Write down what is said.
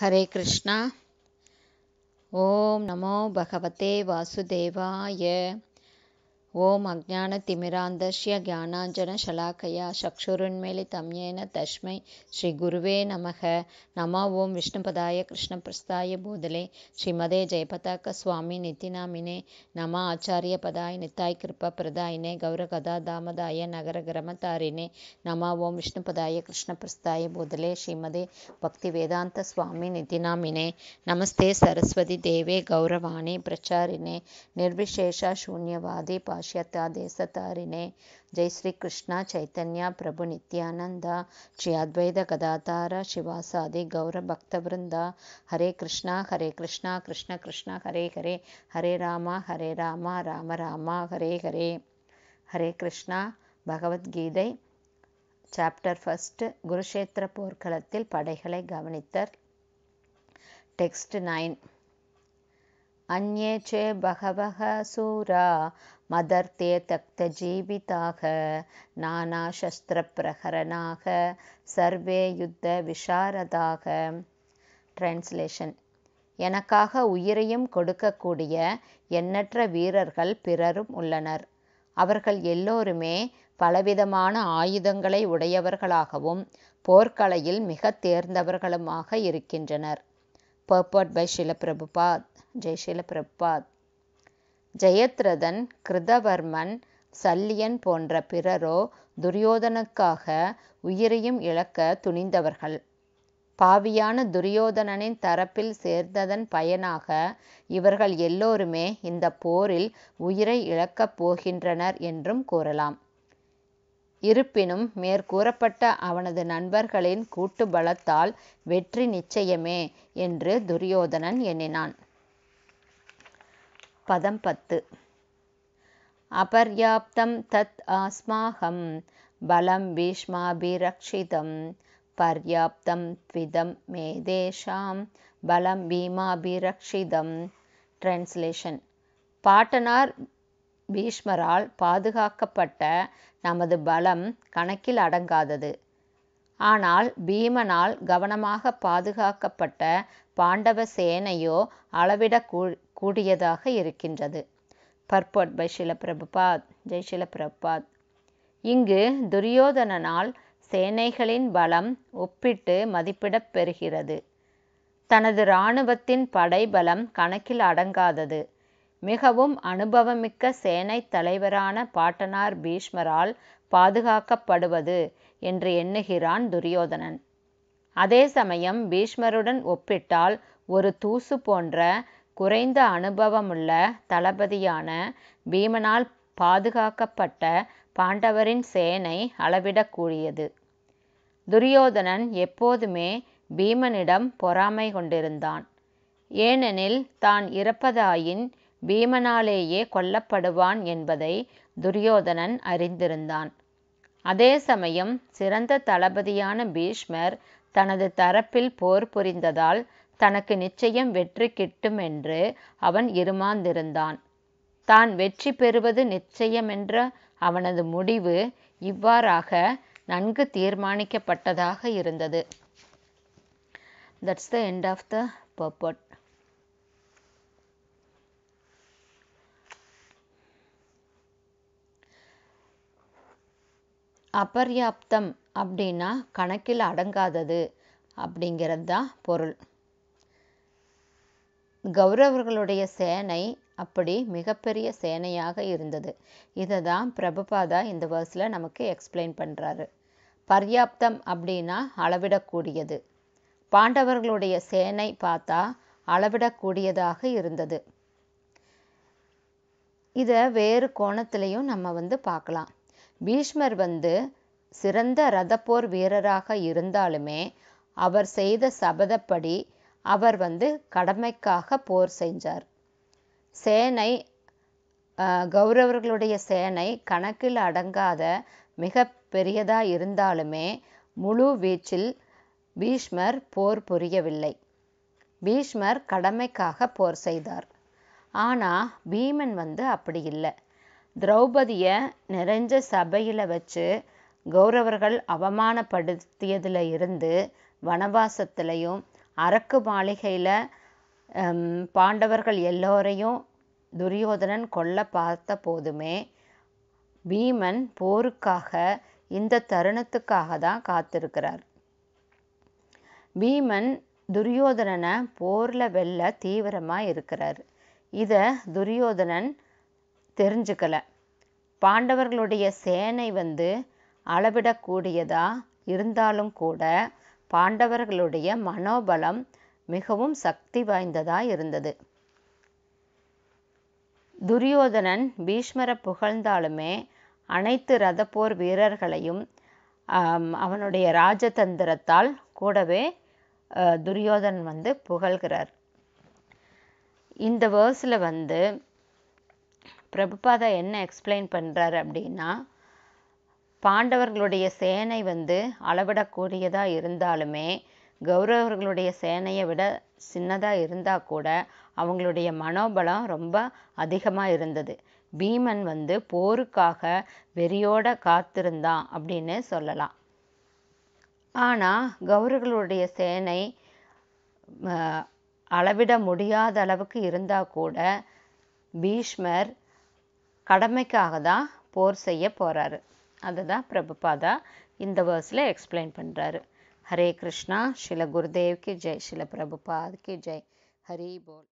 हरे कृष्णा ॐ नमो भगवते वासुदेवाय ಓಂ ಅಜ್ಞಾನತಿಮಿರಾಂಧಸ್ಯ ಜ್ಞಾನಾಂಜನಶಲಾಕಯ ಚಕ್ಷುರುನ್ಮಿಲಿತಮ್ಯೇನ ತಸ್ಮೈ ಶ್ರೀಗುರುವೇ ನಮಃ ನಮಃ ಓಂ ವಿಷ್ಣುಪದಾಯ ಕೃಷ್ಣಪ್ರಸ್ಥಾಯ ಭೂದಲೆ ಶ್ರೀಮದೇ ಜಯಪತಾಕ ಸ್ವಾಮಿ ನಿತಿನಾಮಿನೇ ನಮ ಆಚಾರ್ಯ ಪದಾಯ ನಿತಾಯ್ ಕೃಪಾ ಪ್ರದಾಯಿನೇ ಗೌರಗದಾ ದಾಮದಾಯ ನಗರ ಗ್ರಮತಾರಿಣೆ ನಮ ಓಂ ವಿಷ್ಣುಪದಾಯ ಕೃಷ್ಣಪ್ರಸ್ಥಾಯ ಭೂದಲೆ ಶ್ರೀಮದೇ ಭಕ್ತಿ ವೇದಾಂತ ಸ್ವಾಮಿ ನಿತಿನಾಮಿನೇ ನಮಸ್ತೆ ಸರಸ್ವತಿ ದೇವೆ ಗೌರವಾಣಿ ಪ್ರಚಾರಿಣೆ ನಿರ್ವಿಶೇಷ ಶೂನ್ಯವಾದಿ ಪ ಭಾಷ್ಯತ ದೇಸತಾರಿಣೆ ಜೈ ಶ್ರೀ ಕೃಷ್ಣ ಚೈತನ್ಯ ಪ್ರಭು ನಿತ್ಯಾನಂದ ಶ್ರೀ ಅದ್ವೈತ ಗದಾತಾರ ಶಿವಾಸಾದಿ ಗೌರ ಭಕ್ತವೃಂದ ಹರೇ ಕೃಷ್ಣ ಹರೇ ಕೃಷ್ಣ ಕೃಷ್ಣ ಕೃಷ್ಣ ಹರೇ ಹರೇ ಹರೇ ರಾಮ ಹರೇ ರಾಮ ರಾಮ ರಾಮ ಹರೇ ಹರೇ ஹரே கிருஷ்ணா பகவத்கீதை சாப்டர் ஃபஸ்ட்டு குருஷேத்திர போர்க்களத்தில் படைகளை கவனித்தர் டெக்ஸ்ட் நைன் அந்யே சே பகவக சூரா மதர்த்தே ஜீவிதாக நானா சஸ்திர பிரகரனாக சர்வே யுத்த விஷாரதாக டிரான்ஸ்லேஷன் எனக்காக உயிரையும் கொடுக்கக்கூடிய எண்ணற்ற வீரர்கள் பிறரும் உள்ளனர் அவர்கள் எல்லோருமே பலவிதமான ஆயுதங்களை உடையவர்களாகவும் போர்க்கலையில் மிக தேர்ந்தவர்களுமாக இருக்கின்றனர் பர்பர்ட் பை ஷில பிரபுபாத் ஜெயசீல பிரபாத் ஜெயத்ரதன் கிருதவர்மன் சல்லியன் போன்ற பிறரோ துரியோதனுக்காக உயிரையும் இழக்க துணிந்தவர்கள் பாவியான துரியோதனனின் தரப்பில் சேர்ந்ததன் பயனாக இவர்கள் எல்லோருமே இந்த போரில் உயிரை இழக்கப் போகின்றனர் என்றும் கூறலாம் இருப்பினும் மேற்கூறப்பட்ட அவனது நண்பர்களின் கூட்டு பலத்தால் வெற்றி நிச்சயமே என்று துரியோதனன் எண்ணினான் பதம் பத்து அபர்யாப்தம் தத் ஆஸ்மாகம் பலம் பீஷ்மாபிரக்ஷிதம் பர்யாப்தம் த்விதம் மேதேஷாம் பலம் பீமாபிரக்ஷிதம் டிரான்ஸ்லேஷன் பாட்டனார் பீஷ்மரால் பாதுகாக்கப்பட்ட நமது பலம் கணக்கில் அடங்காதது ஆனால் பீமனால் கவனமாக பாதுகாக்கப்பட்ட பாண்டவ சேனையோ அளவிடக் கூடியதாக இருக்கின்றது. பர்பொட் பை ஷில பிரபுபாத் ஜெய்ஷில பிரபுபாத் இங்கு துரியோதனனால் சேனைகளின் பலம் ஒப்பிட்டு மதிப்பிடப் பெறுகிறது. தனது இராணுவத்தின் படை பலம் கணக்கில் அடங்காதது. மிகவும் அனுபவமிக்க சேனைத் தலைவரான பாட்டனார் பீஷ்மரால் பாதுகாக்கப்படுவது என்று எண்ணுகிறான் துரியோதனன் அதே சமயம் பீஷ்மருடன் ஒப்பிட்டால் ஒரு தூசு போன்ற குறைந்த அனுபவமுள்ள தளபதியான பீமனால் பாதுகாக்கப்பட்ட பாண்டவரின் சேனை அளவிடக்கூடியது துரியோதனன் எப்போதுமே பீமனிடம் பொறாமை கொண்டிருந்தான் ஏனெனில் தான் இறப்பதாயின் பீமனாலேயே கொல்லப்படுவான் என்பதை துரியோதனன் அறிந்திருந்தான் அதே சமயம் சிறந்த தளபதியான பீஷ்மர் தனது தரப்பில் போர் புரிந்ததால் தனக்கு நிச்சயம் வெற்றி கிட்டுமென்று அவன் இருமாந்திருந்தான் தான் வெற்றி பெறுவது நிச்சயமென்ற அவனது முடிவு இவ்வாறாக நன்கு தீர்மானிக்கப்பட்டதாக இருந்தது that's the end of the purport அபர்யாப்தம் அப்படின்னா கணக்கில் அடங்காதது அப்படிங்கிறது தான் பொருள் கௌரவர்களுடைய சேனை அப்படி மிகப்பெரிய சேனையாக இருந்தது இதை தான் பிரபுபாதா இந்த வருஷில் நமக்கு எக்ஸ்பிளைன் பண்ணுறாரு பர்யாப்தம் அப்படின்னா அளவிடக்கூடியது பாண்டவர்களுடைய சேனை பார்த்தா அளவிடக்கூடியதாக இருந்தது இதை வேறு கோணத்திலையும் நம்ம வந்து பார்க்கலாம் பீஷ்மர் வந்து சிறந்த ரதப்போர் வீரராக இருந்தாலுமே அவர் செய்த சபதப்படி அவர் வந்து கடமைக்காக போர் செஞ்சார் சேனை கௌரவர்களுடைய சேனை கணக்கில் அடங்காத மிக பெரியதா இருந்தாலுமே முழு வீச்சில் பீஷ்மர் போர் புரியவில்லை பீஷ்மர் கடமைக்காக போர் செய்தார் ஆனால் பீமன் வந்து அப்படி இல்லை திரௌபதியை நிறைஞ்ச சபையில் வச்சு கௌரவர்கள் அவமானப்படுத்தியதில் இருந்து வனவாசத்துலையும் அரக்கு மாளிகையில் பாண்டவர்கள் எல்லோரையும் துரியோதனன் கொல்ல பார்த்த போதுமே பீமன் போருக்காக இந்த தருணத்துக்காக தான் காத்திருக்கிறார் பீமன் துரியோதனனை போரில் வெல்ல தீவிரமாக இருக்கிறார் இதை துரியோதனன் தெரிஞ்சுக்கல பாண்டவர்களுடைய சேனை வந்து அளவிடக்கூடியதா இருந்தாலும் கூட பாண்டவர்களுடைய மனோபலம் மிகவும் சக்தி வாய்ந்ததா இருந்தது துரியோதனன் பீஷ்மரை புகழ்ந்தாலுமே அனைத்து ரதப்போர் வீரர்களையும் அவனுடைய ராஜதந்திரத்தால் கூடவே துரியோதன் வந்து புகழ்கிறார் இந்த வேர்ஸில் வந்து பிரபுபாதா என்ன எக்ஸ்பிளைன் பண்ணுறாரு அப்படின்னா பாண்டவர்களுடைய சேனை வந்து அளவிடக்கூடியதாக இருந்தாலுமே கௌரவர்களுடைய சேனையை விட சின்னதாக இருந்தால் கூட அவங்களுடைய மனோபலம் ரொம்ப அதிகமாக இருந்தது பீமன் வந்து போருக்காக வெறியோட காத்திருந்தான் அப்படின்னு சொல்லலாம் ஆனால் கௌரவர்களுடைய சேனை அளவிட முடியாத அளவுக்கு இருந்தால் கூட பீஷ்மர் கடமைக்காக தான் போர் செய்ய போகிறாரு அதை தான் பிரபுபாதா இந்த வேர்ஸில் எக்ஸ்பிளைன் பண்ணுறாரு ஹரே கிருஷ்ணா ஷில குருதேவ்க்கு ஜெய் ஷில பிரபுபாதுக்கு ஜெய் ஹரி போல்